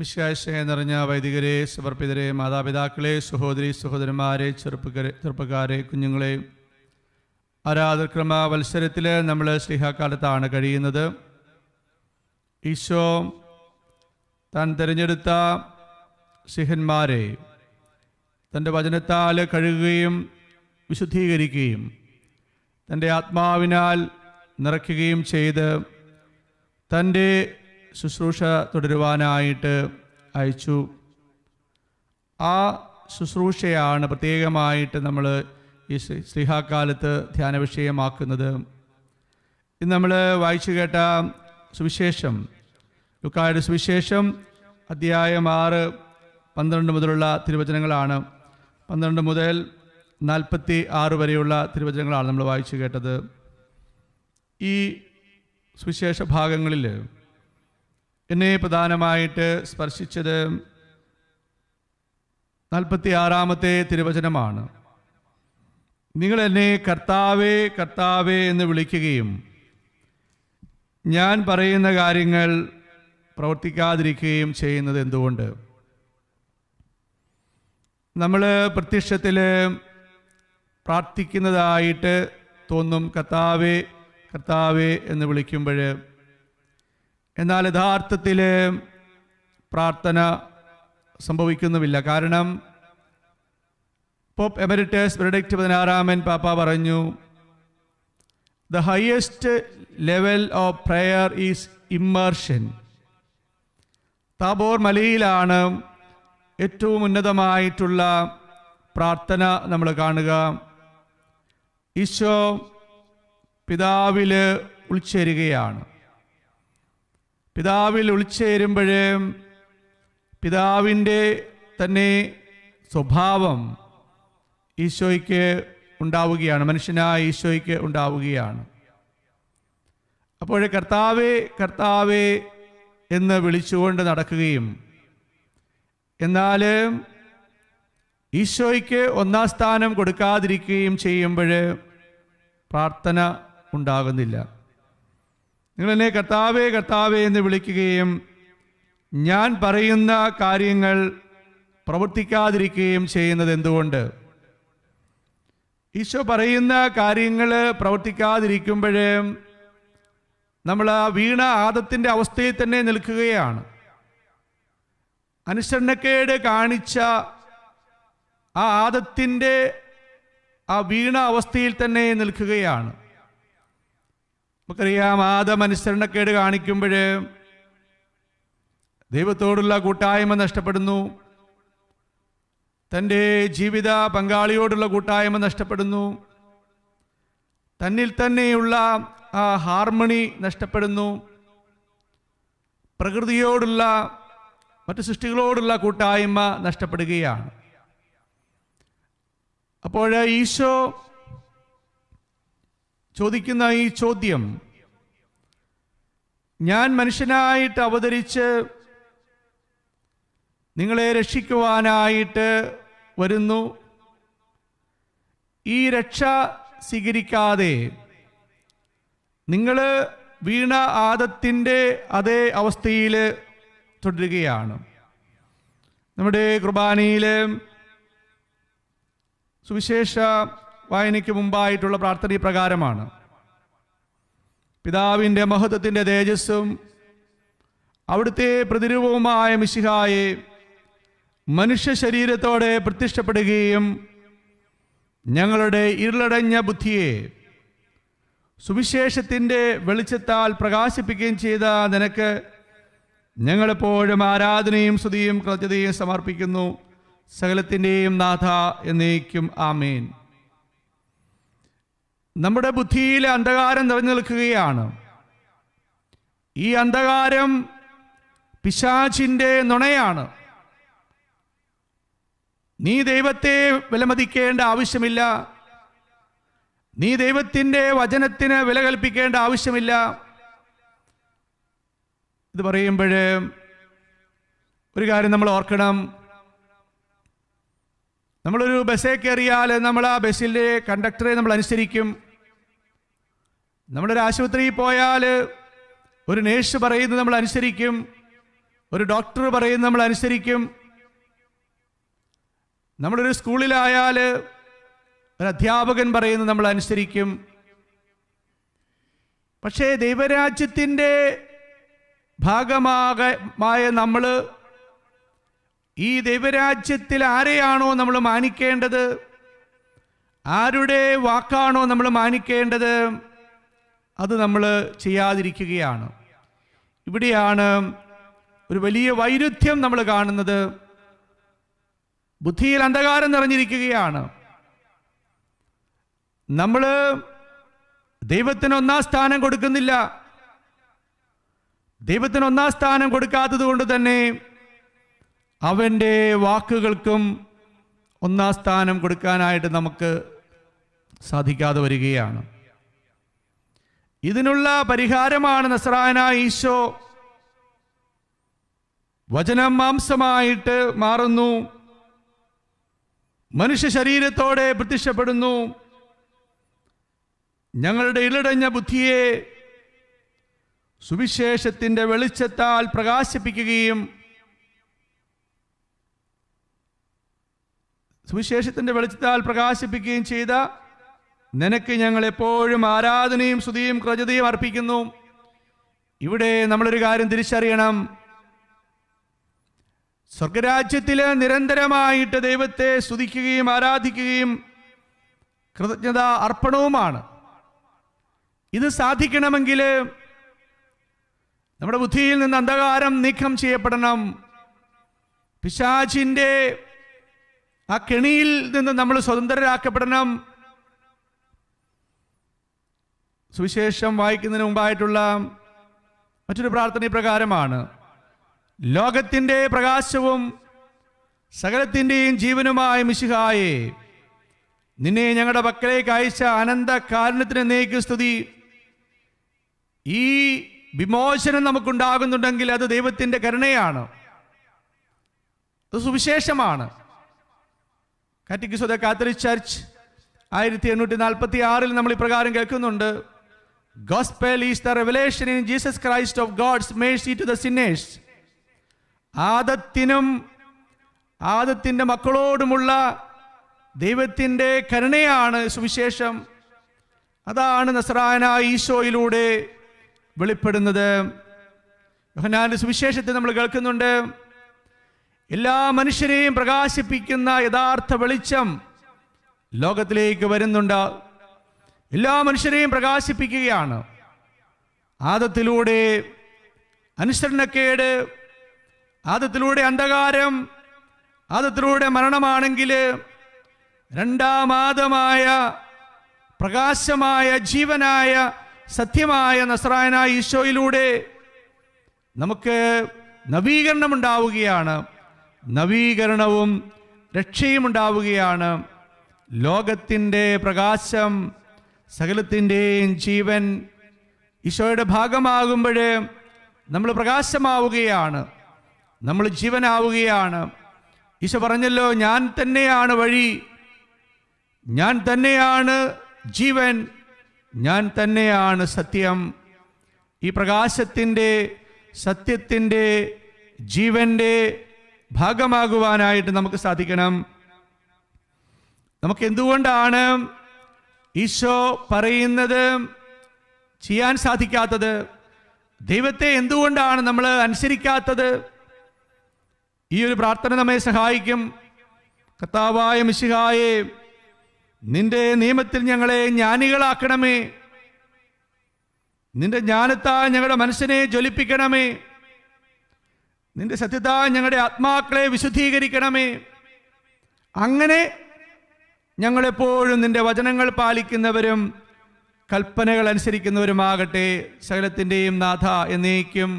മിശ്രാശയെ നിറഞ്ഞ വൈദികരെ സമർപ്പിതരെ മാതാപിതാക്കളെ സഹോദരി സഹോദരന്മാരെ ചെറുപ്പക്കാരെ ചെറുപ്പക്കാരെ കുഞ്ഞുങ്ങളെ ആരാധക്രമ നമ്മൾ സ്നേഹാക്കാലത്താണ് കഴിയുന്നത് ഈശോ താൻ തിരഞ്ഞെടുത്ത സിഹന്മാരെ തൻ്റെ വചനത്താൽ കഴുകുകയും വിശുദ്ധീകരിക്കുകയും തൻ്റെ ആത്മാവിനാൽ നിറയ്ക്കുകയും ചെയ്ത് തൻ്റെ ശുശ്രൂഷ തുടരുവാനായിട്ട് അയച്ചു ആ ശുശ്രൂഷയാണ് പ്രത്യേകമായിട്ട് നമ്മൾ ഈ ശ്രീഹാക്കാലത്ത് ധ്യാന വിഷയമാക്കുന്നത് ഇന്ന് നമ്മൾ വായിച്ചു കേട്ട സുവിശേഷം ലുക്കായുടെ സുവിശേഷം അധ്യായം ആറ് പന്ത്രണ്ട് മുതലുള്ള തിരുവചനങ്ങളാണ് പന്ത്രണ്ട് മുതൽ നാൽപ്പത്തി ആറ് വരെയുള്ള തിരുവചനങ്ങളാണ് നമ്മൾ വായിച്ചു കേട്ടത് ഈ സുവിശേഷ ഭാഗങ്ങളിൽ എന്നെ പ്രധാനമായിട്ട് സ്പർശിച്ചത് നാൽപ്പത്തി ആറാമത്തെ തിരുവചനമാണ് നിങ്ങൾ എന്നെ കർത്താവേ കർത്താവേ എന്ന് വിളിക്കുകയും ഞാൻ പറയുന്ന കാര്യങ്ങൾ പ്രവർത്തിക്കാതിരിക്കുകയും ചെയ്യുന്നത് എന്തുകൊണ്ട് നമ്മൾ പ്രത്യക്ഷത്തിൽ പ്രാർത്ഥിക്കുന്നതായിട്ട് തോന്നും കർത്താവേ കർത്താവേ എന്ന് വിളിക്കുമ്പോൾ എന്നാൽ യഥാർത്ഥത്തിൽ പ്രാർത്ഥന സംഭവിക്കുന്നുമില്ല കാരണം പോപ്പ് എമരിറ്റേഴ്സ് ബെനഡിക്റ്റ് പതിനാറാമൻ പാപ്പ പറഞ്ഞു the highest level of prayer is immersion Tabor മലയിലാണ് ഏറ്റവും ഉന്നതമായിട്ടുള്ള പ്രാർത്ഥന നമ്മൾ കാണുക ഈശോ പിതാവിൽ ഉൾച്ചേരുകയാണ് പിതാവിൽ ഒളിച്ചേരുമ്പോൾ പിതാവിൻ്റെ തന്നെ സ്വഭാവം ഈശോയ്ക്ക് ഉണ്ടാവുകയാണ് മനുഷ്യനായ ഈശോയ്ക്ക് ഉണ്ടാവുകയാണ് അപ്പോൾ കർത്താവേ കർത്താവേ എന്ന് വിളിച്ചുകൊണ്ട് നടക്കുകയും എന്നാൽ ഈശോയ്ക്ക് ഒന്നാം സ്ഥാനം കൊടുക്കാതിരിക്കുകയും ചെയ്യുമ്പോൾ പ്രാർത്ഥന ഉണ്ടാകുന്നില്ല നിങ്ങൾ എന്നെ കർത്താവേ കർത്താവേ എന്ന് വിളിക്കുകയും ഞാൻ പറയുന്ന കാര്യങ്ങൾ പ്രവർത്തിക്കാതിരിക്കുകയും ചെയ്യുന്നത് എന്തുകൊണ്ട് ഈശോ പറയുന്ന കാര്യങ്ങൾ പ്രവർത്തിക്കാതിരിക്കുമ്പോഴേ നമ്മൾ ആ വീണ ആദത്തിൻ്റെ അവസ്ഥയിൽ തന്നെ നിൽക്കുകയാണ് അനുസരണക്കേട് കാണിച്ച ആ ആദത്തിൻ്റെ ആ വീണ അവസ്ഥയിൽ തന്നെ നിൽക്കുകയാണ് നമുക്കറിയാം ആദം അനുസരണക്കേട് കാണിക്കുമ്പോൾ ദൈവത്തോടുള്ള കൂട്ടായ്മ നഷ്ടപ്പെടുന്നു തൻ്റെ ജീവിത പങ്കാളിയോടുള്ള കൂട്ടായ്മ നഷ്ടപ്പെടുന്നു തന്നിൽ തന്നെയുള്ള ആ ഹാർമണി നഷ്ടപ്പെടുന്നു പ്രകൃതിയോടുള്ള മറ്റു സൃഷ്ടികളോടുള്ള കൂട്ടായ്മ നഷ്ടപ്പെടുകയാണ് അപ്പോൾ ഈശോ ചോദിക്കുന്ന ഈ ചോദ്യം ഞാൻ മനുഷ്യനായിട്ട് അവതരിച്ച് നിങ്ങളെ രക്ഷിക്കുവാനായിട്ട് വരുന്നു ഈ രക്ഷ സ്വീകരിക്കാതെ നിങ്ങൾ വീണ ആദത്തിൻ്റെ അതേ അവസ്ഥയിൽ തുടരുകയാണ് നമ്മുടെ കുർബാനയിലെ സുവിശേഷ വായനയ്ക്ക് മുമ്പായിട്ടുള്ള പ്രാർത്ഥന പ്രകാരമാണ് പിതാവിൻ്റെ മഹത്വത്തിൻ്റെ തേജസ്സും അവിടുത്തെ പ്രതിരൂപവുമായ മിശിഹായെ മനുഷ്യ ശരീരത്തോടെ പ്രത്യക്ഷപ്പെടുകയും ഞങ്ങളുടെ ഇരുളടഞ്ഞ ബുദ്ധിയെ സുവിശേഷത്തിൻ്റെ വെളിച്ചത്താൽ പ്രകാശിപ്പിക്കുകയും ചെയ്ത നിനക്ക് ഞങ്ങളെപ്പോഴും ആരാധനയും സ്തുതിയും കൃത്യതയും സമർപ്പിക്കുന്നു സകലത്തിൻ്റെയും നാഥ എന്നേക്കും ആമേൻ നമ്മുടെ ബുദ്ധിയിലെ അന്ധകാരം നിറഞ്ഞു നിൽക്കുകയാണ് ഈ അന്ധകാരം പിശാചിൻ്റെ നുണയാണ് നീ ദൈവത്തെ വിലമതിക്കേണ്ട ആവശ്യമില്ല നീ ദൈവത്തിൻ്റെ വചനത്തിന് വില കൽപ്പിക്കേണ്ട ആവശ്യമില്ല ഇത് പറയുമ്പോൾ ഒരു കാര്യം നമ്മൾ ഓർക്കണം നമ്മളൊരു ബസ്സേ കയറിയാൽ നമ്മൾ ആ ബസ്സിൻ്റെ കണ്ടക്ടറെ നമ്മൾ അനുസരിക്കും നമ്മളൊരു ആശുപത്രിയിൽ പോയാൽ ഒരു നേഴ്സ് പറയുന്നത് നമ്മൾ അനുസരിക്കും ഒരു ഡോക്ടർ പറയുന്നത് നമ്മൾ അനുസരിക്കും നമ്മളൊരു സ്കൂളിലായാൽ ഒരു അധ്യാപകൻ പറയുന്നത് നമ്മൾ അനുസരിക്കും പക്ഷേ ദൈവരാജ്യത്തിൻ്റെ ഭാഗമാകമായ നമ്മൾ ഈ ദൈവരാജ്യത്തിൽ ആരെയാണോ നമ്മൾ മാനിക്കേണ്ടത് ആരുടെ വാക്കാണോ നമ്മൾ മാനിക്കേണ്ടത് അത് നമ്മൾ ചെയ്യാതിരിക്കുകയാണ് ഇവിടെയാണ് ഒരു വലിയ വൈരുദ്ധ്യം നമ്മൾ കാണുന്നത് ബുദ്ധിയിൽ അന്ധകാരം നിറഞ്ഞിരിക്കുകയാണ് നമ്മൾ ദൈവത്തിന് ഒന്നാം സ്ഥാനം കൊടുക്കുന്നില്ല ദൈവത്തിന് ഒന്നാം സ്ഥാനം കൊടുക്കാത്തത് കൊണ്ട് തന്നെ അവൻ്റെ വാക്കുകൾക്കും ഒന്നാം സ്ഥാനം കൊടുക്കാനായിട്ട് നമുക്ക് സാധിക്കാതെ വരികയാണ് ഇതിനുള്ള പരിഹാരമാണ് നസ്രായന ഈശോ വചനം മാംസമായിട്ട് മാറുന്നു മനുഷ്യ ശരീരത്തോടെ പ്രത്യക്ഷപ്പെടുന്നു ഞങ്ങളുടെ ഇലടഞ്ഞ ബുദ്ധിയെ സുവിശേഷത്തിൻ്റെ വെളിച്ചത്താൽ പ്രകാശിപ്പിക്കുകയും സുവിശേഷത്തിൻ്റെ വെളിച്ചത്താൽ പ്രകാശിപ്പിക്കുകയും ചെയ്ത നിനക്ക് ഞങ്ങൾ എപ്പോഴും ആരാധനയും സ്തുതിയും കൃതയും അർപ്പിക്കുന്നു ഇവിടെ നമ്മളൊരു കാര്യം തിരിച്ചറിയണം സ്വർഗരാജ്യത്തിൽ നിരന്തരമായിട്ട് ദൈവത്തെ സ്തുതിക്കുകയും ആരാധിക്കുകയും കൃതജ്ഞത അർപ്പണവുമാണ് ഇത് സാധിക്കണമെങ്കിൽ നമ്മുടെ ബുദ്ധിയിൽ നിന്ന് അന്ധകാരം നീക്കം ചെയ്യപ്പെടണം പിശാചിൻ്റെ ആ കെണിയിൽ നിന്ന് നമ്മൾ സ്വതന്ത്രരാക്കപ്പെടണം സുവിശേഷം വായിക്കുന്നതിന് മുമ്പായിട്ടുള്ള മറ്റൊരു പ്രാർത്ഥന പ്രകാരമാണ് ലോകത്തിൻ്റെ പ്രകാശവും സകലത്തിൻ്റെയും ജീവനുമായ മിശിഹായെ നിന്നെ ഞങ്ങളുടെ പക്കലേക്ക് അയച്ച അനന്ത കാരണത്തിന് നീക്ക് സ്തുതി ഈ വിമോചനം നമുക്കുണ്ടാകുന്നുണ്ടെങ്കിൽ അത് ദൈവത്തിൻ്റെ കരുണയാണ് അത് സുവിശേഷമാണ് കാറ്റിക്കിസോദ കാത്തലിക് ചർച്ച് ആയിരത്തി എണ്ണൂറ്റി നാൽപ്പത്തി ആറിൽ നമ്മൾ ഇപ്രകാരം കേൾക്കുന്നുണ്ട് Gospel is the revelation in Jesus Christ of God's mercy to the sinners. ആദത്തിനും ആദത്തിൻ്റെ മക്കളോടുമുള്ള ദൈവത്തിൻ്റെ കരുണയാണ് സുവിശേഷം അതാണ് നസ്രായന ഈശോയിലൂടെ വെളിപ്പെടുന്നത് യോഹനാന്റെ സുവിശേഷത്തിൽ നമ്മൾ കേൾക്കുന്നുണ്ട് എല്ലാ മനുഷ്യരെയും പ്രകാശിപ്പിക്കുന്ന യഥാർത്ഥ വെളിച്ചം ലോകത്തിലേക്ക് വരുന്നുണ്ട് എല്ലാ മനുഷ്യരെയും പ്രകാശിപ്പിക്കുകയാണ് ആദത്തിലൂടെ അനുസരണക്കേട് ആദത്തിലൂടെ അന്ധകാരം ആദത്തിലൂടെ മരണമാണെങ്കിൽ രണ്ടാം ആദമായ പ്രകാശമായ ജീവനായ സത്യമായ നസ്രായനായ ഈശോയിലൂടെ നമുക്ക് നവീകരണം ഉണ്ടാവുകയാണ് നവീകരണവും രക്ഷയും ഉണ്ടാവുകയാണ് ലോകത്തിൻ്റെ പ്രകാശം സകലത്തിൻ്റെയും ജീവൻ ഈശോയുടെ ഭാഗമാകുമ്പോൾ നമ്മൾ പ്രകാശമാവുകയാണ് നമ്മൾ ജീവനാവുകയാണ് ഈശോ പറഞ്ഞല്ലോ ഞാൻ തന്നെയാണ് വഴി ഞാൻ തന്നെയാണ് ജീവൻ ഞാൻ തന്നെയാണ് സത്യം ഈ പ്രകാശത്തിൻ്റെ സത്യത്തിൻ്റെ ജീവൻ്റെ ഭാഗമാകുവാനായിട്ട് നമുക്ക് സാധിക്കണം നമുക്ക് എന്തുകൊണ്ടാണ് ഈശോ പറയുന്നത് ചെയ്യാൻ സാധിക്കാത്തത് ദൈവത്തെ എന്തുകൊണ്ടാണ് നമ്മൾ അനുസരിക്കാത്തത് ഈ ഒരു പ്രാർത്ഥന നമ്മെ സഹായിക്കും കത്താവായ മിശിഹായെ നിന്റെ നിയമത്തിൽ ഞങ്ങളെ ജ്ഞാനികളാക്കണമേ നിന്റെ ജ്ഞാനത്താൽ ഞങ്ങളുടെ മനസ്സിനെ ജ്വലിപ്പിക്കണമേ നിന്റെ സത്യത ഞങ്ങളുടെ ആത്മാക്കളെ വിശുദ്ധീകരിക്കണമേ അങ്ങനെ ഞങ്ങളെപ്പോഴും നിന്റെ വചനങ്ങൾ പാലിക്കുന്നവരും കൽപ്പനകൾ അനുസരിക്കുന്നവരുമാകട്ടെ സകലത്തിൻ്റെയും നാഥ എന്നേക്കും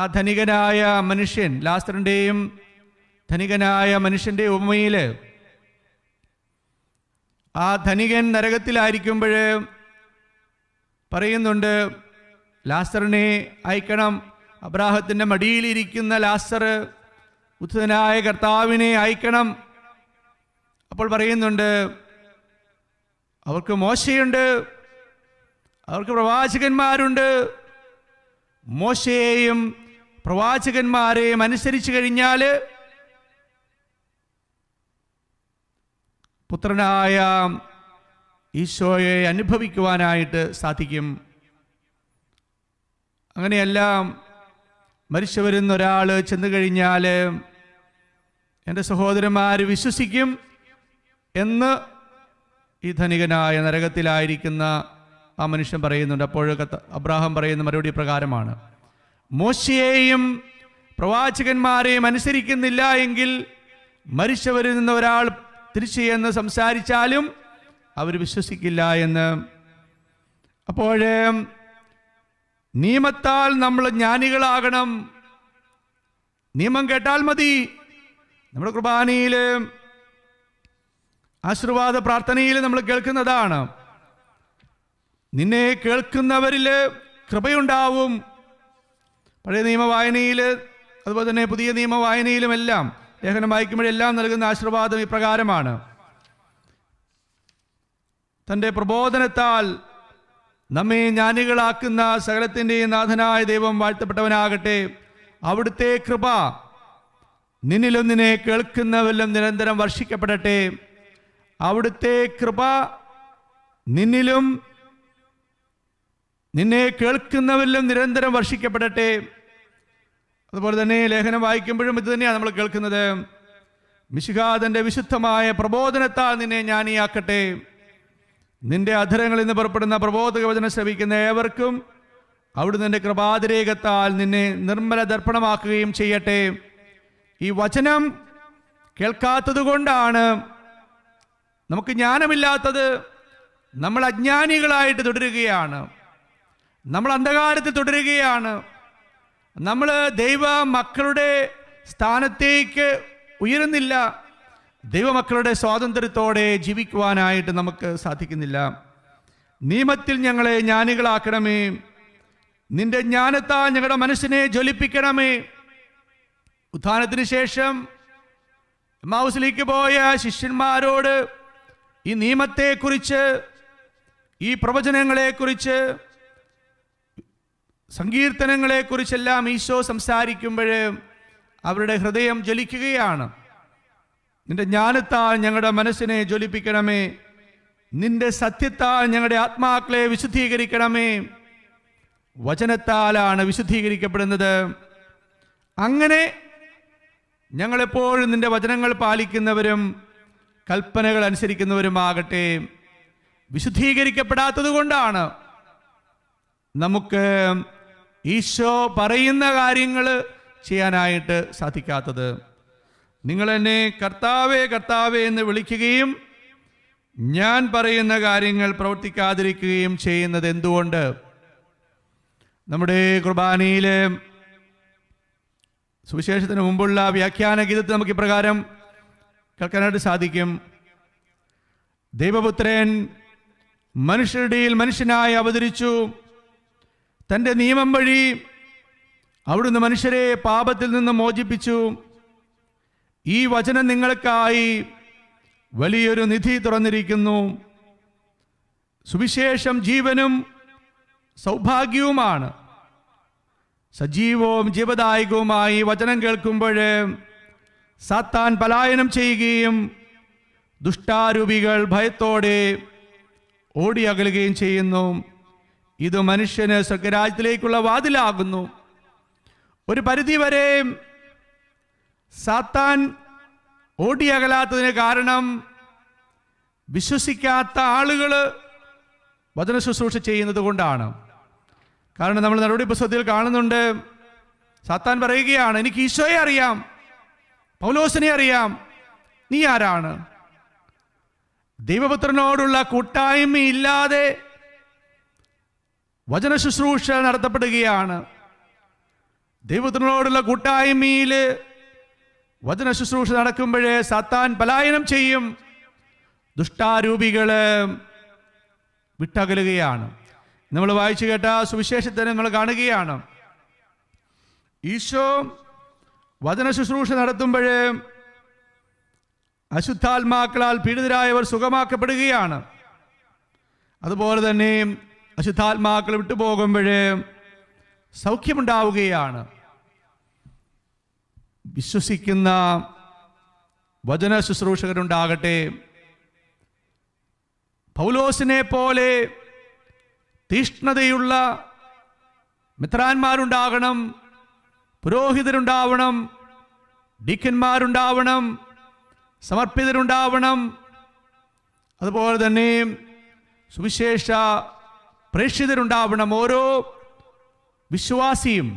ആ ധനികനായ മനുഷ്യൻ ലാസ്റ്ററിൻ്റെയും ധനികനായ മനുഷ്യൻ്റെ ഉമ്മയിൽ ആ ധനികൻ നരകത്തിലായിരിക്കുമ്പോൾ പറയുന്നുണ്ട് ലാസറിനെ അയക്കണം അബ്രാഹത്തിൻ്റെ മടിയിലിരിക്കുന്ന ലാസർ ബുദ്ധനായ കർത്താവിനെ അയക്കണം അപ്പോൾ പറയുന്നുണ്ട് അവർക്ക് മോശയുണ്ട് അവർക്ക് പ്രവാചകന്മാരുണ്ട് മോശയെയും പ്രവാചകന്മാരെയും അനുസരിച്ച് കഴിഞ്ഞാൽ പുത്രനായ ഈശോയെ അനുഭവിക്കുവാനായിട്ട് സാധിക്കും അങ്ങനെയെല്ലാം മരിച്ചു വരുന്ന ഒരാൾ ചെന്നു കഴിഞ്ഞാൽ എൻ്റെ സഹോദരന്മാർ വിശ്വസിക്കും എന്ന് ഈ ധനികനായ നരകത്തിലായിരിക്കുന്ന ആ മനുഷ്യൻ പറയുന്നുണ്ട് അപ്പോൾ അബ്രാഹം പറയുന്ന മറുപടി പ്രകാരമാണ് മോശിയെയും പ്രവാചകന്മാരെയും അനുസരിക്കുന്നില്ല എങ്കിൽ മരിച്ചവരിൽ നിന്ന് ഒരാൾ തിരിച്ചു എന്ന് സംസാരിച്ചാലും അവർ വിശ്വസിക്കില്ല എന്ന് അപ്പോൾ നിയമത്താൽ നമ്മൾ ജ്ഞാനികളാകണം നിയമം കേട്ടാൽ മതി നമ്മുടെ കുർബാനയിൽ ആശീർവാദ പ്രാർത്ഥനയിൽ നമ്മൾ കേൾക്കുന്നതാണ് നിന്നെ കേൾക്കുന്നവരിൽ കൃപയുണ്ടാവും പഴയ നിയമവായനയിൽ അതുപോലെ തന്നെ പുതിയ നിയമവായനയിലുമെല്ലാം ലേഖനം വായിക്കുമ്പോഴെല്ലാം നൽകുന്ന ആശീർവാദം ഇപ്രകാരമാണ് തൻ്റെ പ്രബോധനത്താൽ നമ്മെ ജ്ഞാനികളാക്കുന്ന സകലത്തിൻ്റെയും നാഥനായ ദൈവം വാഴ്ത്തപ്പെട്ടവനാകട്ടെ അവിടുത്തെ കൃപ നിന്നെ കേൾക്കുന്നവരിലും നിരന്തരം വർഷിക്കപ്പെടട്ടെ അവിടുത്തെ കൃപ നിന്നിലും നിന്നെ കേൾക്കുന്നവരിലും നിരന്തരം വർഷിക്കപ്പെടട്ടെ അതുപോലെ തന്നെ ലേഖനം വായിക്കുമ്പോഴും ഇത് തന്നെയാണ് നമ്മൾ കേൾക്കുന്നത് മിശിഖാദൻ്റെ വിശുദ്ധമായ പ്രബോധനത്താൽ നിന്നെ ജ്ഞാനിയാക്കട്ടെ നിന്റെ അധരങ്ങളിൽ നിന്ന് പുറപ്പെടുന്ന പ്രബോധക വചനം ശ്രമിക്കുന്ന ഏവർക്കും അവിടുന്ന് നിന്റെ കൃപാതിരേകത്താൽ നിന്നെ നിർമ്മല ദർപ്പണമാക്കുകയും ചെയ്യട്ടെ ഈ വചനം കേൾക്കാത്തത് കൊണ്ടാണ് നമുക്ക് ജ്ഞാനമില്ലാത്തത് നമ്മൾ അജ്ഞാനികളായിട്ട് തുടരുകയാണ് നമ്മൾ അന്ധകാരത്തിൽ തുടരുകയാണ് നമ്മൾ ദൈവ മക്കളുടെ സ്ഥാനത്തേക്ക് ഉയരുന്നില്ല ദൈവമക്കളുടെ സ്വാതന്ത്ര്യത്തോടെ ജീവിക്കുവാനായിട്ട് നമുക്ക് സാധിക്കുന്നില്ല നിയമത്തിൽ ഞങ്ങളെ ജ്ഞാനികളാക്കണമേ നിന്റെ ജ്ഞാനത്താൽ ഞങ്ങളുടെ മനസ്സിനെ ജ്വലിപ്പിക്കണമേ ഉത്ഥാനത്തിന് ശേഷം മൗസിലേക്ക് പോയ ശിഷ്യന്മാരോട് ഈ നിയമത്തെക്കുറിച്ച് ഈ പ്രവചനങ്ങളെക്കുറിച്ച് സങ്കീർത്തനങ്ങളെക്കുറിച്ചെല്ലാം ഈശോ സംസാരിക്കുമ്പോൾ അവരുടെ ഹൃദയം ജ്വലിക്കുകയാണ് നിന്റെ ജ്ഞാനത്താൽ ഞങ്ങളുടെ മനസ്സിനെ ജ്വലിപ്പിക്കണമേ നിന്റെ സത്യത്താൽ ഞങ്ങളുടെ ആത്മാക്കളെ വിശുദ്ധീകരിക്കണമേ വചനത്താലാണ് വിശുദ്ധീകരിക്കപ്പെടുന്നത് അങ്ങനെ ഞങ്ങളെപ്പോഴും നിന്റെ വചനങ്ങൾ പാലിക്കുന്നവരും കൽപ്പനകൾ അനുസരിക്കുന്നവരുമാകട്ടെ വിശുദ്ധീകരിക്കപ്പെടാത്തത് കൊണ്ടാണ് നമുക്ക് ഈശോ പറയുന്ന കാര്യങ്ങൾ ചെയ്യാനായിട്ട് സാധിക്കാത്തത് നിങ്ങൾ എന്നെ കർത്താവേ കർത്താവേ എന്ന് വിളിക്കുകയും ഞാൻ പറയുന്ന കാര്യങ്ങൾ പ്രവർത്തിക്കാതിരിക്കുകയും ചെയ്യുന്നത് എന്തുകൊണ്ട് നമ്മുടെ കുർബാനയിലെ സുവിശേഷത്തിന് മുമ്പുള്ള വ്യാഖ്യാന ഗീതത്തിൽ നമുക്ക് ഇപ്രകാരം കേൾക്കാനായിട്ട് സാധിക്കും ദൈവപുത്രൻ മനുഷ്യരുടെയിൽ മനുഷ്യനായി അവതരിച്ചു തൻ്റെ നിയമം വഴി അവിടുന്ന് മനുഷ്യരെ പാപത്തിൽ നിന്ന് മോചിപ്പിച്ചു ഈ വചനം നിങ്ങൾക്കായി വലിയൊരു നിധി തുറന്നിരിക്കുന്നു സുവിശേഷം ജീവനും സൗഭാഗ്യവുമാണ് സജീവവും ജീവദായകവുമായി വചനം കേൾക്കുമ്പോൾ സാത്താൻ പലായനം ചെയ്യുകയും ദുഷ്ടാരൂപികൾ ഭയത്തോടെ ഓടിയകലുകയും ചെയ്യുന്നു ഇത് മനുഷ്യന് സ്വർഗരാജ്യത്തിലേക്കുള്ള വാതിലാകുന്നു ഒരു പരിധി വരെ സാത്താൻ ഓടിയകലാത്തതിന് കാരണം വിശ്വസിക്കാത്ത ആളുകൾ വചന ശുശ്രൂഷ ചെയ്യുന്നത് കൊണ്ടാണ് കാരണം നമ്മൾ നടപടി പുസ്തകത്തിൽ കാണുന്നുണ്ട് സാത്താൻ പറയുകയാണ് എനിക്ക് ഈശോയെ അറിയാം പൗലോസിനെ അറിയാം നീ ആരാണ് ദൈവപുത്രനോടുള്ള കൂട്ടായ്മയില്ലാതെ വചന ശുശ്രൂഷ നടത്തപ്പെടുകയാണ് ദൈവത്തിനോടുള്ള കൂട്ടായ്മയിൽ വചന ശുശ്രൂഷ നടക്കുമ്പോഴേ സാത്താൻ പലായനം ചെയ്യും ദുഷ്ടാരൂപികൾ വിട്ടകലുകയാണ് നമ്മൾ വായിച്ചു കേട്ട സുവിശേഷത്തിന് നമ്മൾ കാണുകയാണ് ഈശോ വചന ശുശ്രൂഷ നടത്തുമ്പോഴേ അശുദ്ധാത്മാക്കളാൽ പീഡിതരായവർ സുഖമാക്കപ്പെടുകയാണ് അതുപോലെ തന്നെ അശുദ്ധാത്മാക്കൾ വിട്ടുപോകുമ്പോഴേ സൗഖ്യമുണ്ടാവുകയാണ് വിശ്വസിക്കുന്ന വചന ശുശ്രൂഷകരുണ്ടാകട്ടെ പൗലോസിനെ പോലെ തീഷ്ണതയുള്ള മിത്രാന്മാരുണ്ടാകണം പുരോഹിതരുണ്ടാവണം ഡിക്കന്മാരുണ്ടാവണം സമർപ്പിതരുണ്ടാവണം അതുപോലെ തന്നെ സുവിശേഷ പ്രേക്ഷിതരുണ്ടാവണം ഓരോ വിശ്വാസിയും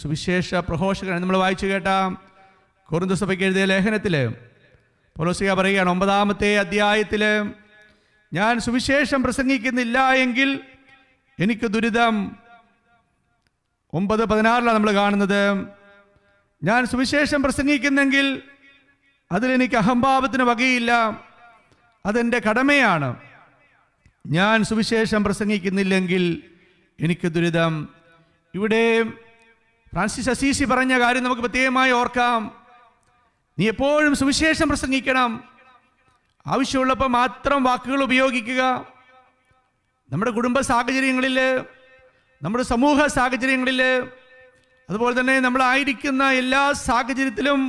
സുവിശേഷ പ്രഘോഷകൻ നമ്മൾ വായിച്ചു കേട്ട സഭയ്ക്ക് എഴുതിയ ലേഖനത്തിൽ പൊലോസിക പറയുകയാണ് ഒമ്പതാമത്തെ അധ്യായത്തിൽ ഞാൻ സുവിശേഷം പ്രസംഗിക്കുന്നില്ല എങ്കിൽ എനിക്ക് ദുരിതം ഒമ്പത് പതിനാറിലാണ് നമ്മൾ കാണുന്നത് ഞാൻ സുവിശേഷം പ്രസംഗിക്കുന്നെങ്കിൽ അതിലെനിക്ക് അഹംഭാവത്തിന് വകയില്ല അതെൻ്റെ കടമയാണ് ഞാൻ സുവിശേഷം പ്രസംഗിക്കുന്നില്ലെങ്കിൽ എനിക്ക് ദുരിതം ഇവിടെ ഫ്രാൻസിസ് അസീസി പറഞ്ഞ കാര്യം നമുക്ക് പ്രത്യേകമായി ഓർക്കാം നീ എപ്പോഴും സുവിശേഷം പ്രസംഗിക്കണം ആവശ്യമുള്ളപ്പോൾ മാത്രം വാക്കുകൾ ഉപയോഗിക്കുക നമ്മുടെ കുടുംബ സാഹചര്യങ്ങളിൽ നമ്മുടെ സമൂഹ സാഹചര്യങ്ങളിൽ അതുപോലെ തന്നെ നമ്മളായിരിക്കുന്ന എല്ലാ സാഹചര്യത്തിലും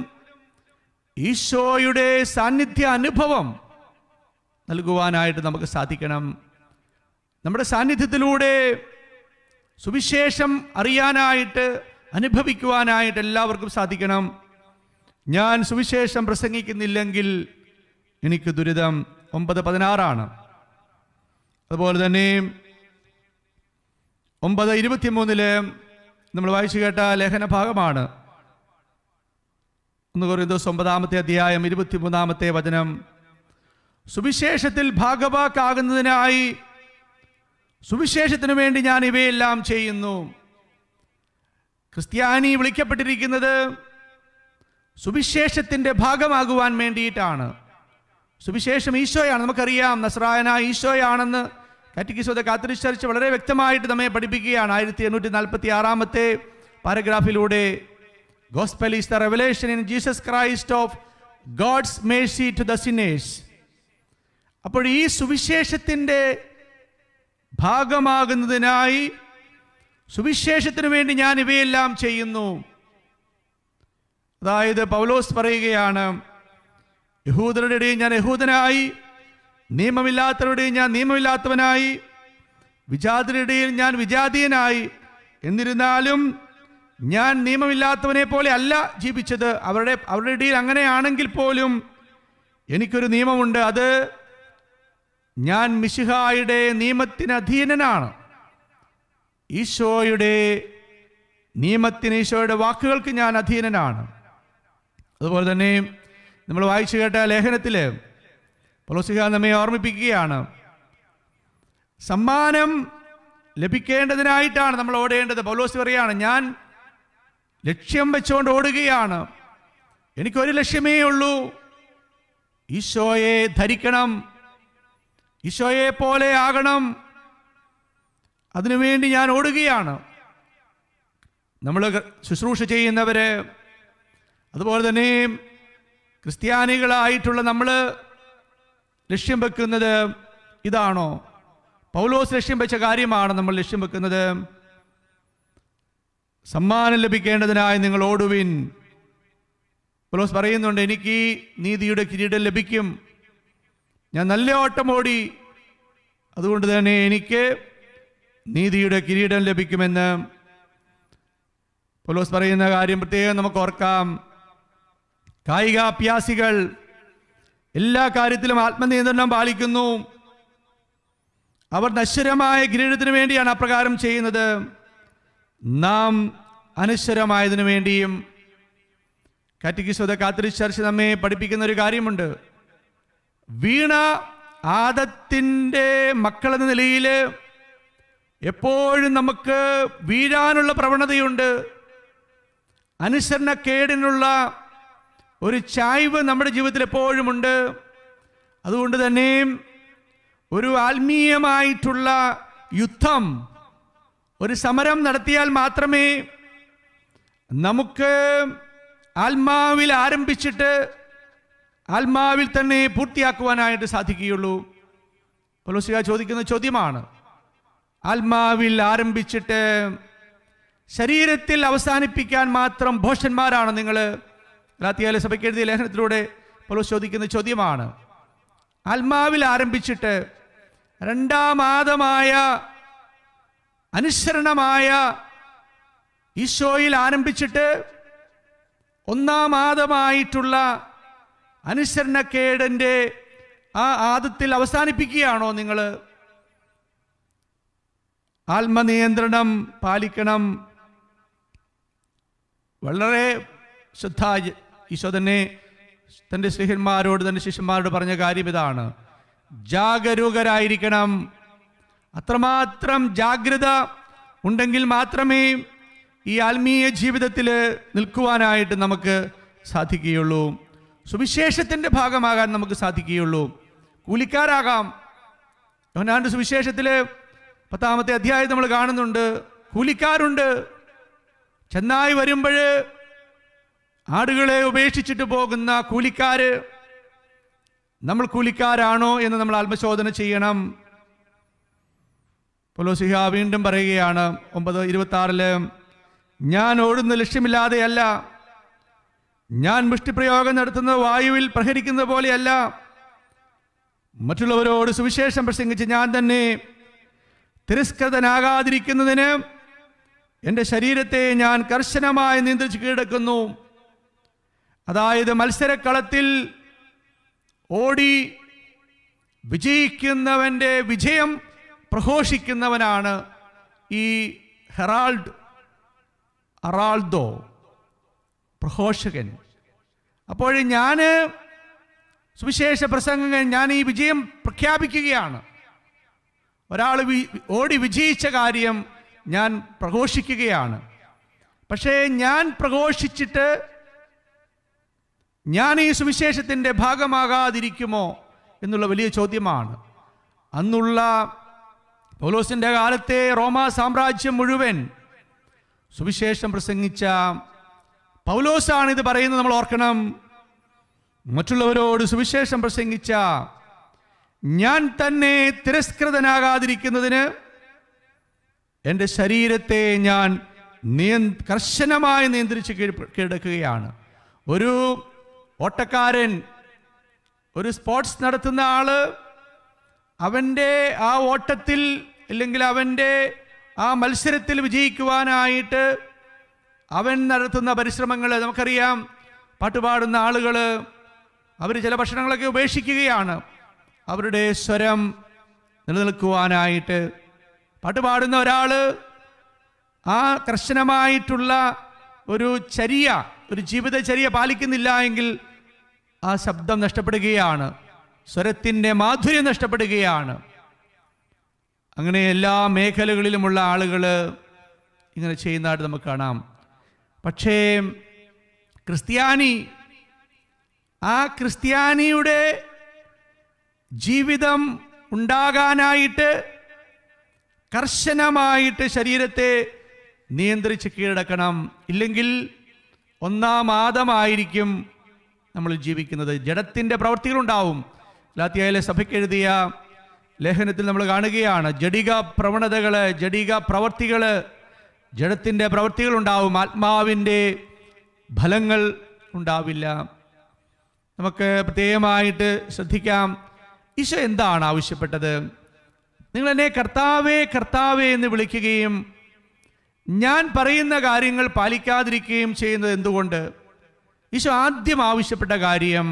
ഈശോയുടെ സാന്നിധ്യ അനുഭവം നൽകുവാനായിട്ട് നമുക്ക് സാധിക്കണം നമ്മുടെ സാന്നിധ്യത്തിലൂടെ സുവിശേഷം അറിയാനായിട്ട് അനുഭവിക്കുവാനായിട്ട് എല്ലാവർക്കും സാധിക്കണം ഞാൻ സുവിശേഷം പ്രസംഗിക്കുന്നില്ലെങ്കിൽ എനിക്ക് ദുരിതം ഒമ്പത് പതിനാറാണ് അതുപോലെ തന്നെ ഒമ്പത് ഇരുപത്തിമൂന്നില് നമ്മൾ വായിച്ചു കേട്ട ലേഖന ഭാഗമാണ് ഒന്ന് ദിവസം ഒമ്പതാമത്തെ അധ്യായം ഇരുപത്തിമൂന്നാമത്തെ വചനം സുവിശേഷത്തിൽ ഭാഗവാക്കാകുന്നതിനായി സുവിശേഷത്തിനു വേണ്ടി ഞാൻ ഇവയെല്ലാം ചെയ്യുന്നു ക്രിസ്ത്യാനി വിളിക്കപ്പെട്ടിരിക്കുന്നത് സുവിശേഷത്തിൻ്റെ ഭാഗമാകുവാൻ വേണ്ടിയിട്ടാണ് സുവിശേഷം ഈശോയാണ് നമുക്കറിയാം നസ്രായന ഈശോയാണെന്ന് കാറ്റിക്കിസോദ കാത്തലിസ് ചർച്ച് വളരെ വ്യക്തമായിട്ട് നമ്മെ പഠിപ്പിക്കുകയാണ് ആയിരത്തി എണ്ണൂറ്റി നാൽപ്പത്തി ആറാമത്തെ പാരഗ്രാഫിലൂടെ gospel is the revelation in Jesus Christ of God's mercy to the sinners അപ്പോൾ ഈ സുവിശേഷത്തിൻ്റെ ഭാഗമാകുന്നതിനായി സുവിശേഷത്തിനു വേണ്ടി ഞാൻ ഇവയെല്ലാം ചെയ്യുന്നു അതായത് പൗലോസ് പറയുകയാണ് യഹൂദരുടെ ഇടയിൽ ഞാൻ യഹൂദനായി നിയമമില്ലാത്തവരുടെയും ഞാൻ നിയമമില്ലാത്തവനായി വിജാതിരിടയിൽ ഞാൻ വിജാതീയനായി എന്നിരുന്നാലും ഞാൻ നിയമമില്ലാത്തവനെ പോലെ അല്ല ജീവിച്ചത് അവരുടെ അവരുടെ ഇടയിൽ അങ്ങനെയാണെങ്കിൽ പോലും എനിക്കൊരു നിയമമുണ്ട് അത് ഞാൻ മിശിഹായുടെ നിയമത്തിന് ഈശോയുടെ നിയമത്തിന് ഈശോയുടെ വാക്കുകൾക്ക് ഞാൻ അധീനനാണ് അതുപോലെ തന്നെ നമ്മൾ വായിച്ചു കേട്ട ലേഖനത്തിൽ കൊലോസിഹ നമ്മെ ഓർമ്മിപ്പിക്കുകയാണ് സമ്മാനം ലഭിക്കേണ്ടതിനായിട്ടാണ് നമ്മൾ ഓടേണ്ടത് പൗലോസ് പറയാണ് ഞാൻ ലക്ഷ്യം വെച്ചുകൊണ്ട് ഓടുകയാണ് എനിക്കൊരു ലക്ഷ്യമേ ഉള്ളൂ ഈശോയെ ധരിക്കണം ഈശോയെ പോലെ ആകണം അതിനുവേണ്ടി ഞാൻ ഓടുകയാണ് നമ്മൾ ശുശ്രൂഷ ചെയ്യുന്നവർ അതുപോലെ തന്നെ ക്രിസ്ത്യാനികളായിട്ടുള്ള നമ്മൾ ലക്ഷ്യം വെക്കുന്നത് ഇതാണോ പൗലോസ് ലക്ഷ്യം വെച്ച കാര്യമാണ് നമ്മൾ ലക്ഷ്യം വെക്കുന്നത് സമ്മാനം ലഭിക്കേണ്ടതിനായി നിങ്ങൾ ഓടുവിൻ പൗലോസ് പറയുന്നുണ്ട് എനിക്ക് നീതിയുടെ കിരീടം ലഭിക്കും ഞാൻ നല്ല ഓട്ടം ഓടി അതുകൊണ്ട് തന്നെ എനിക്ക് നീതിയുടെ കിരീടം ലഭിക്കുമെന്ന് പൗലോസ് പറയുന്ന കാര്യം പ്രത്യേകം നമുക്ക് ഓർക്കാം കായികാഭ്യാസികൾ എല്ലാ കാര്യത്തിലും ആത്മനിയന്ത്രണം പാലിക്കുന്നു അവർ നശ്വരമായ കിരീടത്തിന് വേണ്ടിയാണ് അപ്രകാരം ചെയ്യുന്നത് നാം അനശ്വരമായതിനു വേണ്ടിയും കാറ്റിക്കിശോധ കാത്തിരിച്ച് ചർച്ച നമ്മെ പഠിപ്പിക്കുന്ന ഒരു കാര്യമുണ്ട് വീണ ആദത്തിൻ്റെ മക്കളെന്ന നിലയിൽ എപ്പോഴും നമുക്ക് വീഴാനുള്ള പ്രവണതയുണ്ട് അനുസരണക്കേടിനുള്ള ഒരു ചായ്വ് നമ്മുടെ ജീവിതത്തിൽ എപ്പോഴും ഉണ്ട് അതുകൊണ്ട് തന്നെ ഒരു ആത്മീയമായിട്ടുള്ള യുദ്ധം ഒരു സമരം നടത്തിയാൽ മാത്രമേ നമുക്ക് ആത്മാവിൽ ആരംഭിച്ചിട്ട് ആത്മാവിൽ തന്നെ പൂർത്തിയാക്കുവാനായിട്ട് സാധിക്കുകയുള്ളൂ പൊലോസിക ചോദിക്കുന്ന ചോദ്യമാണ് ആത്മാവിൽ ആരംഭിച്ചിട്ട് ശരീരത്തിൽ അവസാനിപ്പിക്കാൻ മാത്രം ഭോഷന്മാരാണ് നിങ്ങൾ ഗലാത്തിയാലെ സഭയ്ക്ക് എഴുതിയ ലേഖനത്തിലൂടെ പൗലോസ് ചോദിക്കുന്ന ചോദ്യമാണ് ആത്മാവിൽ ആരംഭിച്ചിട്ട് രണ്ടാമാതമായ അനുസരണമായ ഈശോയിൽ ആരംഭിച്ചിട്ട് ഒന്നാമാതമായിട്ടുള്ള അനുസരണക്കേടൻ്റെ ആ ആദത്തിൽ അവസാനിപ്പിക്കുകയാണോ നിങ്ങൾ ആത്മനിയന്ത്രണം പാലിക്കണം വളരെ ശ്രദ്ധാ ഈശോ തന്നെ തൻ്റെ സ്നേഹന്മാരോട് തൻ്റെ ശിഷ്യന്മാരോട് പറഞ്ഞ കാര്യം ഇതാണ് ജാഗരൂകരായിരിക്കണം അത്രമാത്രം ജാഗ്രത ഉണ്ടെങ്കിൽ മാത്രമേ ഈ ആത്മീയ ജീവിതത്തിൽ നിൽക്കുവാനായിട്ട് നമുക്ക് സാധിക്കുകയുള്ളൂ സുവിശേഷത്തിൻ്റെ ഭാഗമാകാൻ നമുക്ക് സാധിക്കുകയുള്ളൂ കൂലിക്കാരാകാം യോനാണ്ട് സുവിശേഷത്തിൽ പത്താമത്തെ അധ്യായം നമ്മൾ കാണുന്നുണ്ട് കൂലിക്കാരുണ്ട് ചെന്നായി വരുമ്പോൾ ആടുകളെ ഉപേക്ഷിച്ചിട്ട് പോകുന്ന കൂലിക്കാര് നമ്മൾ കൂലിക്കാരാണോ എന്ന് നമ്മൾ ആത്മശോധന ചെയ്യണം പൊലോസിഹ വീണ്ടും പറയുകയാണ് ഒമ്പത് ഇരുപത്തി ആറില് ഞാൻ ഓടുന്ന ലക്ഷ്യമില്ലാതെയല്ല ഞാൻ മുഷ്ടിപ്രയോഗം നടത്തുന്ന വായുവിൽ പ്രഹരിക്കുന്നത് പോലെയല്ല മറ്റുള്ളവരോട് സുവിശേഷം പ്രസംഗിച്ച് ഞാൻ തന്നെ തിരസ്കൃതനാകാതിരിക്കുന്നതിന് എൻ്റെ ശരീരത്തെ ഞാൻ കർശനമായി നിയന്ത്രിച്ച് കീഴടക്കുന്നു അതായത് മത്സരക്കളത്തിൽ ഓടി വിജയിക്കുന്നവൻ്റെ വിജയം പ്രഘോഷിക്കുന്നവനാണ് ഈ ഹെറാൾഡ് അറാൾദോ പ്രഘോഷകൻ അപ്പോൾ ഞാൻ സുവിശേഷ പ്രസംഗങ്ങൾ ഞാൻ ഈ വിജയം പ്രഖ്യാപിക്കുകയാണ് ഒരാൾ ഓടി വിജയിച്ച കാര്യം ഞാൻ പ്രഘോഷിക്കുകയാണ് പക്ഷേ ഞാൻ പ്രഘോഷിച്ചിട്ട് ഞാൻ ഈ സുവിശേഷത്തിൻ്റെ ഭാഗമാകാതിരിക്കുമോ എന്നുള്ള വലിയ ചോദ്യമാണ് അന്നുള്ള പൗലോസിൻ്റെ കാലത്തെ റോമാ സാമ്രാജ്യം മുഴുവൻ സുവിശേഷം പ്രസംഗിച്ച പൗലോസാണ് ഇത് പറയുന്നത് നമ്മൾ ഓർക്കണം മറ്റുള്ളവരോട് സുവിശേഷം പ്രസംഗിച്ച ഞാൻ തന്നെ തിരസ്കൃതനാകാതിരിക്കുന്നതിന് എൻ്റെ ശരീരത്തെ ഞാൻ നിയ കർശനമായി നിയന്ത്രിച്ച് കീഴ് കീഴടക്കുകയാണ് ഒരു ഓട്ടക്കാരൻ ഒരു സ്പോർട്സ് നടത്തുന്ന ആള് അവൻ്റെ ആ ഓട്ടത്തിൽ അല്ലെങ്കിൽ അവൻ്റെ ആ മത്സരത്തിൽ വിജയിക്കുവാനായിട്ട് അവൻ നടത്തുന്ന പരിശ്രമങ്ങൾ നമുക്കറിയാം പാട്ടുപാടുന്ന ആളുകൾ അവർ ചില ഭക്ഷണങ്ങളൊക്കെ ഉപേക്ഷിക്കുകയാണ് അവരുടെ സ്വരം നിലനിൽക്കുവാനായിട്ട് പാട്ടുപാടുന്ന ഒരാൾ ആ കർശനമായിട്ടുള്ള ഒരു ചരിയ ഒരു ജീവിതചര്യ പാലിക്കുന്നില്ല എങ്കിൽ ആ ശബ്ദം നഷ്ടപ്പെടുകയാണ് സ്വരത്തിൻ്റെ മാധുര്യം നഷ്ടപ്പെടുകയാണ് അങ്ങനെ എല്ലാ മേഖലകളിലുമുള്ള ആളുകൾ ഇങ്ങനെ ചെയ്യുന്നതായിട്ട് നമുക്ക് കാണാം പക്ഷേ ക്രിസ്ത്യാനി ആ ക്രിസ്ത്യാനിയുടെ ജീവിതം ഉണ്ടാകാനായിട്ട് കർശനമായിട്ട് ശരീരത്തെ നിയന്ത്രിച്ച് കീഴടക്കണം ഇല്ലെങ്കിൽ ഒന്നാം ആദമായിരിക്കും നമ്മൾ ജീവിക്കുന്നത് ജഡത്തിൻ്റെ പ്രവൃത്തികളുണ്ടാവും ലാത്തിയയിലെ സഭയ്ക്ക് എഴുതിയ ലേഖനത്തിൽ നമ്മൾ കാണുകയാണ് ജഡിക പ്രവണതകൾ ജഡിക പ്രവർത്തികൾ ജഡത്തിൻ്റെ പ്രവൃത്തികളുണ്ടാവും ആത്മാവിൻ്റെ ഫലങ്ങൾ ഉണ്ടാവില്ല നമുക്ക് പ്രത്യേകമായിട്ട് ശ്രദ്ധിക്കാം ഈശോ എന്താണ് ആവശ്യപ്പെട്ടത് നിങ്ങൾ എന്നെ കർത്താവേ കർത്താവേ എന്ന് വിളിക്കുകയും ഞാൻ പറയുന്ന കാര്യങ്ങൾ പാലിക്കാതിരിക്കുകയും ചെയ്യുന്നത് എന്തുകൊണ്ട് ഈശോ ആദ്യം ആവശ്യപ്പെട്ട കാര്യം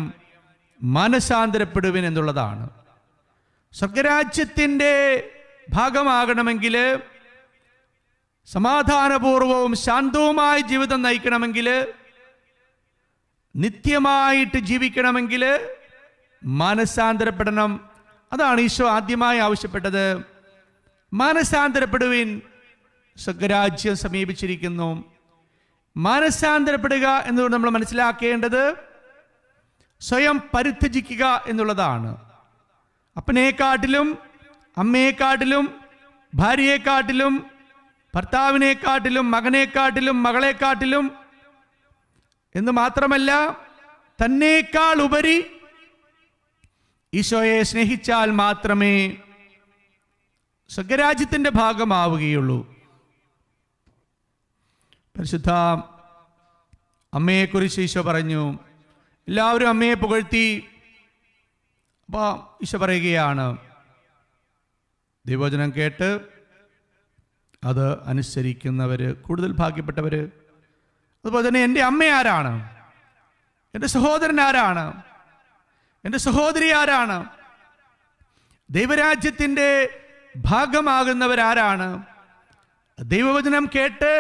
മനസാന്തരപ്പെടുവൻ എന്നുള്ളതാണ് സ്വർഗരാജ്യത്തിൻ്റെ ഭാഗമാകണമെങ്കിൽ സമാധാനപൂർവവും ശാന്തവുമായ ജീവിതം നയിക്കണമെങ്കിൽ നിത്യമായിട്ട് ജീവിക്കണമെങ്കിൽ മാനസാന്തരപ്പെടണം അതാണ് ഈശോ ആദ്യമായി ആവശ്യപ്പെട്ടത് മാനസാന്തരപ്പെടുവിൻ സ്വർഗരാജ്യം സമീപിച്ചിരിക്കുന്നു മാനസാന്തരപ്പെടുക എന്നുകൊണ്ട് നമ്മൾ മനസ്സിലാക്കേണ്ടത് സ്വയം പരിത്യജിക്കുക എന്നുള്ളതാണ് അപ്പനെക്കാട്ടിലും അമ്മയെക്കാട്ടിലും ഭാര്യയെക്കാട്ടിലും ഭർത്താവിനെക്കാട്ടിലും മകനേക്കാട്ടിലും മകളെക്കാട്ടിലും എന്ന് മാത്രമല്ല തന്നേക്കാൾ ഉപരി ഈശോയെ സ്നേഹിച്ചാൽ മാത്രമേ സ്വർഗരാജ്യത്തിൻ്റെ ഭാഗമാവുകയുള്ളൂ പരിശുദ്ധ അമ്മയെക്കുറിച്ച് ഈശോ പറഞ്ഞു എല്ലാവരും അമ്മയെ പുകഴ്ത്തി അപ്പോൾ ഈശോ പറയുകയാണ് ദൈവചനം കേട്ട് അത് അനുസരിക്കുന്നവർ കൂടുതൽ ഭാഗ്യപ്പെട്ടവർ അതുപോലെ തന്നെ എൻ്റെ അമ്മ ആരാണ് എൻ്റെ സഹോദരൻ ആരാണ് എൻ്റെ സഹോദരി ആരാണ് ദൈവരാജ്യത്തിൻ്റെ ഭാഗമാകുന്നവരാരാണ് ദൈവവചനം കേട്ട്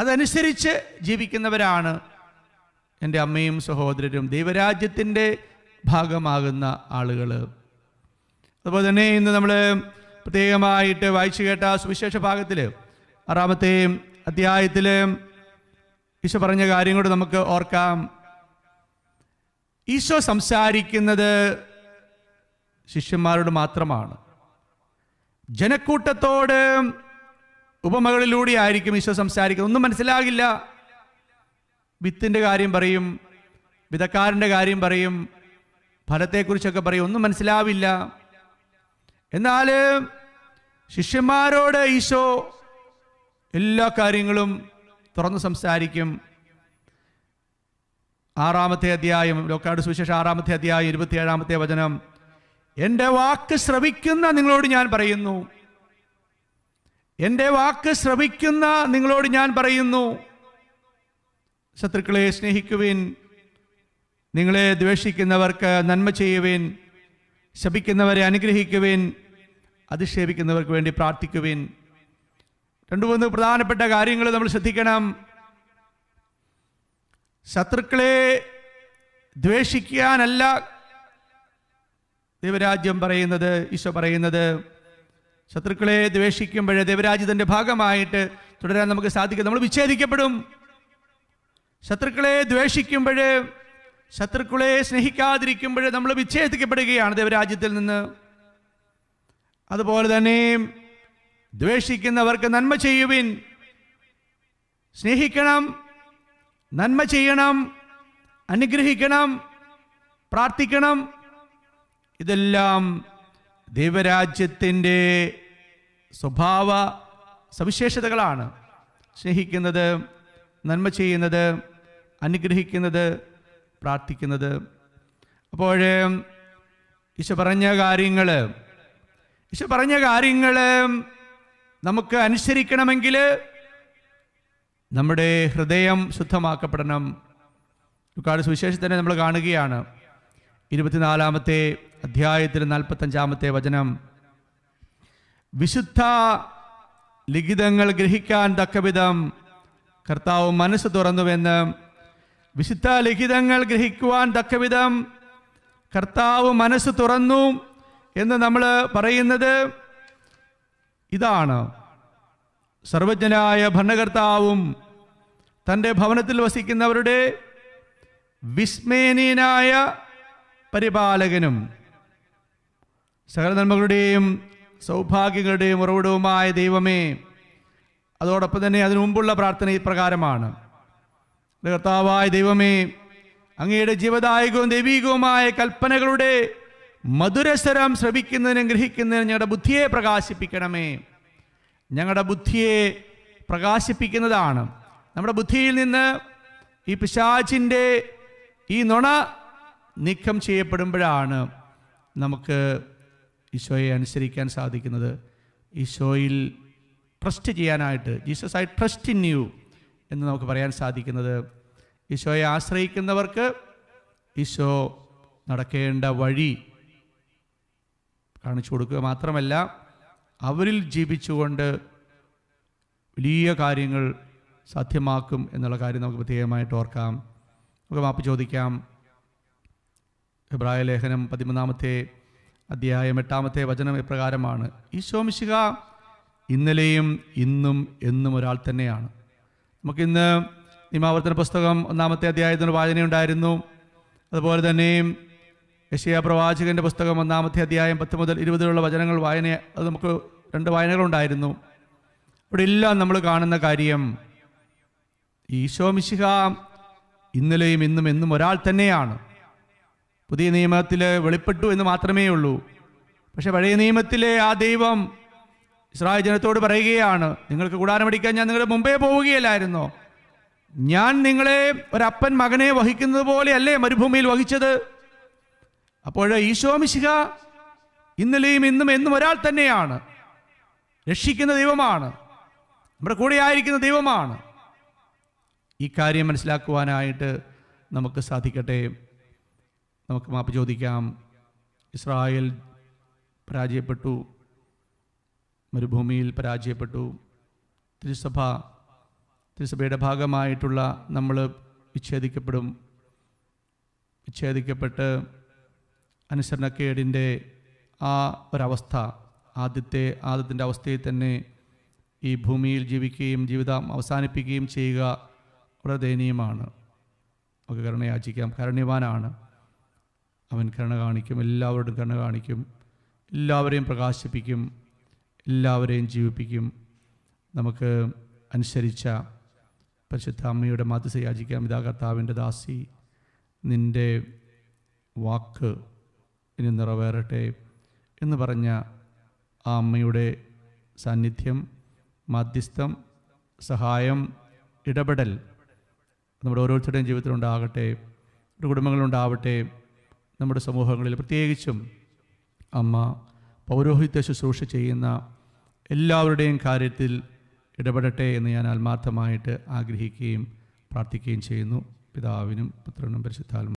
അതനുസരിച്ച് ജീവിക്കുന്നവരാണ് എൻ്റെ അമ്മയും സഹോദരരും ദൈവരാജ്യത്തിൻ്റെ ഭാഗമാകുന്ന ആളുകൾ അതുപോലെ തന്നെ ഇന്ന് നമ്മൾ പ്രത്യേകമായിട്ട് വായിച്ചു കേട്ട സുവിശേഷ ഭാഗത്തിൽ ആറാമത്തെ അധ്യായത്തിൽ ഈശോ പറഞ്ഞ കാര്യം കൂടെ നമുക്ക് ഓർക്കാം ഈശോ സംസാരിക്കുന്നത് ശിഷ്യന്മാരോട് മാത്രമാണ് ജനക്കൂട്ടത്തോട് ഉപമകളിലൂടെ ആയിരിക്കും ഈശോ സംസാരിക്കുന്നത് ഒന്നും മനസ്സിലാകില്ല വിത്തിൻ്റെ കാര്യം പറയും വിധക്കാരൻ്റെ കാര്യം പറയും ഫലത്തെക്കുറിച്ചൊക്കെ പറയും ഒന്നും മനസ്സിലാവില്ല എന്നാൽ ശിഷ്യന്മാരോട് ഈശോ എല്ലാ കാര്യങ്ങളും തുറന്ന് സംസാരിക്കും ആറാമത്തെ അധ്യായം ലോക്കാട് സുവിശേഷം ആറാമത്തെ അധ്യായം ഇരുപത്തിയേഴാമത്തെ വചനം എൻ്റെ വാക്ക് ശ്രവിക്കുന്ന നിങ്ങളോട് ഞാൻ പറയുന്നു എൻ്റെ വാക്ക് ശ്രവിക്കുന്ന നിങ്ങളോട് ഞാൻ പറയുന്നു ശത്രുക്കളെ സ്നേഹിക്കുവിൻ നിങ്ങളെ ദ്വേഷിക്കുന്നവർക്ക് നന്മ ചെയ്യുവിൻ ശപിക്കുന്നവരെ അനുഗ്രഹിക്കുവിൻ അധിക്ഷേപിക്കുന്നവർക്ക് വേണ്ടി പ്രാർത്ഥിക്കുവിൻ രണ്ടു മൂന്ന് പ്രധാനപ്പെട്ട കാര്യങ്ങൾ നമ്മൾ ശ്രദ്ധിക്കണം ശത്രുക്കളെ ദ്വേഷിക്കാനല്ല ദൈവരാജ്യം പറയുന്നത് ഈശോ പറയുന്നത് ശത്രുക്കളെ ദ്വേഷിക്കുമ്പോൾ ദേവരാജ്യത്തിന്റെ ഭാഗമായിട്ട് തുടരാൻ നമുക്ക് സാധിക്കും നമ്മൾ വിച്ഛേദിക്കപ്പെടും ശത്രുക്കളെ ദ്വേഷിക്കുമ്പോൾ ശത്രുക്കളെ സ്നേഹിക്കാതിരിക്കുമ്പോൾ നമ്മൾ വിച്ഛേദിക്കപ്പെടുകയാണ് ദേവരാജ്യത്തിൽ നിന്ന് അതുപോലെ തന്നെ ദ്വേഷിക്കുന്നവർക്ക് നന്മ ചെയ്യുവിൻ സ്നേഹിക്കണം നന്മ ചെയ്യണം അനുഗ്രഹിക്കണം പ്രാർത്ഥിക്കണം ഇതെല്ലാം ദൈവരാജ്യത്തിൻ്റെ സ്വഭാവ സവിശേഷതകളാണ് സ്നേഹിക്കുന്നത് നന്മ ചെയ്യുന്നത് അനുഗ്രഹിക്കുന്നത് പ്രാർത്ഥിക്കുന്നത് അപ്പോൾ ഈശോ പറഞ്ഞ കാര്യങ്ങൾ ഈശോ പറഞ്ഞ കാര്യങ്ങൾ നമുക്ക് അനുസരിക്കണമെങ്കിൽ നമ്മുടെ ഹൃദയം ശുദ്ധമാക്കപ്പെടണം ലുക്കാട് സുവിശേഷത്തിനെ നമ്മൾ കാണുകയാണ് ഇരുപത്തിനാലാമത്തെ അധ്യായത്തിൽ നാൽപ്പത്തഞ്ചാമത്തെ വചനം വിശുദ്ധ ലിഖിതങ്ങൾ ഗ്രഹിക്കാൻ തക്കവിധം കർത്താവ് മനസ്സ് തുറന്നുവെന്ന് വിശുദ്ധ ലിഖിതങ്ങൾ ഗ്രഹിക്കുവാൻ തക്കവിധം കർത്താവ് മനസ്സ് തുറന്നു എന്ന് നമ്മൾ പറയുന്നത് ഇതാണ് സർവജ്ഞനായ ഭരണകർത്താവും തൻ്റെ ഭവനത്തിൽ വസിക്കുന്നവരുടെ വിസ്മേനീയനായ പരിപാലകനും സകല നന്മകളുടെയും സൗഭാഗ്യങ്ങളുടെയും ഉറവിടവുമായ ദൈവമേ അതോടൊപ്പം തന്നെ അതിനു മുമ്പുള്ള പ്രാർത്ഥന ഇപ്രകാരമാണ് കർത്താവായ ദൈവമേ അങ്ങയുടെ ജീവദായകവും ദൈവീകവുമായ കൽപ്പനകളുടെ മധുരസ്വരം ശ്രമിക്കുന്നതിനും ഗ്രഹിക്കുന്നതിനും ഞങ്ങളുടെ ബുദ്ധിയെ പ്രകാശിപ്പിക്കണമേ ഞങ്ങളുടെ ബുദ്ധിയെ പ്രകാശിപ്പിക്കുന്നതാണ് നമ്മുടെ ബുദ്ധിയിൽ നിന്ന് ഈ പിശാചിൻ്റെ ഈ നുണ നീക്കം ചെയ്യപ്പെടുമ്പോഴാണ് നമുക്ക് ഈശോയെ അനുസരിക്കാൻ സാധിക്കുന്നത് ഈശോയിൽ ട്രസ്റ്റ് ചെയ്യാനായിട്ട് Jesus I trust in you എന്ന് നമുക്ക് പറയാൻ സാധിക്കുന്നത് ഈശോയെ ആശ്രയിക്കുന്നവർക്ക് ഈശോ നടക്കേണ്ട വഴി കാണിച്ചു കൊടുക്കുക മാത്രമല്ല അവരിൽ ജീവിച്ചുകൊണ്ട് വലിയ കാര്യങ്ങൾ സാധ്യമാക്കും എന്നുള്ള കാര്യം നമുക്ക് പ്രത്യേകമായിട്ട് ഓർക്കാം നമുക്ക് മാപ്പ് ചോദിക്കാം ഇബ്രാഹിം ലേഖനം പതിമൂന്നാമത്തെ അധ്യായം എട്ടാമത്തെ വചനം ഇപ്രകാരമാണ് ഈശോമിശിക ഇന്നലെയും ഇന്നും എന്നും ഒരാൾ തന്നെയാണ് നമുക്കിന്ന് നിമാവർത്തന പുസ്തകം ഒന്നാമത്തെ അധ്യായത്തിന് വായനയുണ്ടായിരുന്നു അതുപോലെ തന്നെയും യശയ പ്രവാചകൻ്റെ പുസ്തകം ഒന്നാമത്തെ അധ്യായം പത്ത് മുതൽ ഇരുപതിലുള്ള വചനങ്ങൾ വായന അത് നമുക്ക് രണ്ട് വായനകളുണ്ടായിരുന്നു ഇവിടെ എല്ലാം നമ്മൾ കാണുന്ന കാര്യം ഈശോ മിശിഹ ഇന്നലെയും ഇന്നും എന്നും ഒരാൾ തന്നെയാണ് പുതിയ നിയമത്തിൽ വെളിപ്പെട്ടു എന്ന് മാത്രമേ ഉള്ളൂ പക്ഷേ പഴയ നിയമത്തിലെ ആ ദൈവം ഇസ്രായേൽ ജനത്തോട് പറയുകയാണ് നിങ്ങൾക്ക് കൂടാരമടിക്കാൻ ഞാൻ നിങ്ങളുടെ മുമ്പേ പോവുകയല്ലായിരുന്നോ ഞാൻ നിങ്ങളെ ഒരപ്പൻ മകനെ വഹിക്കുന്നത് പോലെയല്ലേ മരുഭൂമിയിൽ വഹിച്ചത് അപ്പോൾ മിശിഹ ഇന്നലെയും ഇന്നും എന്നും ഒരാൾ തന്നെയാണ് രക്ഷിക്കുന്ന ദൈവമാണ് നമ്മുടെ കൂടെ ആയിരിക്കുന്ന ദൈവമാണ് ഈ കാര്യം മനസ്സിലാക്കുവാനായിട്ട് നമുക്ക് സാധിക്കട്ടെ നമുക്ക് മാപ്പ് ചോദിക്കാം ഇസ്രായേൽ പരാജയപ്പെട്ടു മരുഭൂമിയിൽ പരാജയപ്പെട്ടു തിരുസഭ തിരുസഭയുടെ ഭാഗമായിട്ടുള്ള നമ്മൾ വിച്ഛേദിക്കപ്പെടും വിച്ഛേദിക്കപ്പെട്ട് അനുസരണക്കേടിൻ്റെ ആ ഒരവസ്ഥ ആദ്യത്തെ ആദ്യത്തിൻ്റെ അവസ്ഥയിൽ തന്നെ ഈ ഭൂമിയിൽ ജീവിക്കുകയും ജീവിതം അവസാനിപ്പിക്കുകയും ചെയ്യുക വളരെ ദയനീയമാണ് നമുക്ക് കരുണയാചിക്കാം കരുണ്യവാനാണ് അവൻ കരുണ കാണിക്കും എല്ലാവരോടും കരുണ കാണിക്കും എല്ലാവരെയും പ്രകാശിപ്പിക്കും എല്ലാവരെയും ജീവിപ്പിക്കും നമുക്ക് അനുസരിച്ച പരിശുദ്ധ അമ്മയുടെ മാതൃസ യാചിക്കാം ഇതാ കർത്താവിൻ്റെ ദാസി നിൻ്റെ വാക്ക് ഇനി നിറവേറട്ടെ എന്ന് പറഞ്ഞ ആ അമ്മയുടെ സാന്നിധ്യം മാധ്യസ്ഥം സഹായം ഇടപെടൽ നമ്മുടെ ഓരോരുത്തരുടെയും ജീവിതത്തിലുണ്ടാകട്ടെ ഒരു കുടുംബങ്ങളുണ്ടാവട്ടെ നമ്മുടെ സമൂഹങ്ങളിൽ പ്രത്യേകിച്ചും അമ്മ പൗരോഹിത്യ ശുശ്രൂഷ ചെയ്യുന്ന എല്ലാവരുടെയും കാര്യത്തിൽ ഇടപെടട്ടെ എന്ന് ഞാൻ ആത്മാർത്ഥമായിട്ട് ആഗ്രഹിക്കുകയും പ്രാർത്ഥിക്കുകയും ചെയ്യുന്നു പിതാവിനും പുത്രനും പരിശുദ്ധാൽ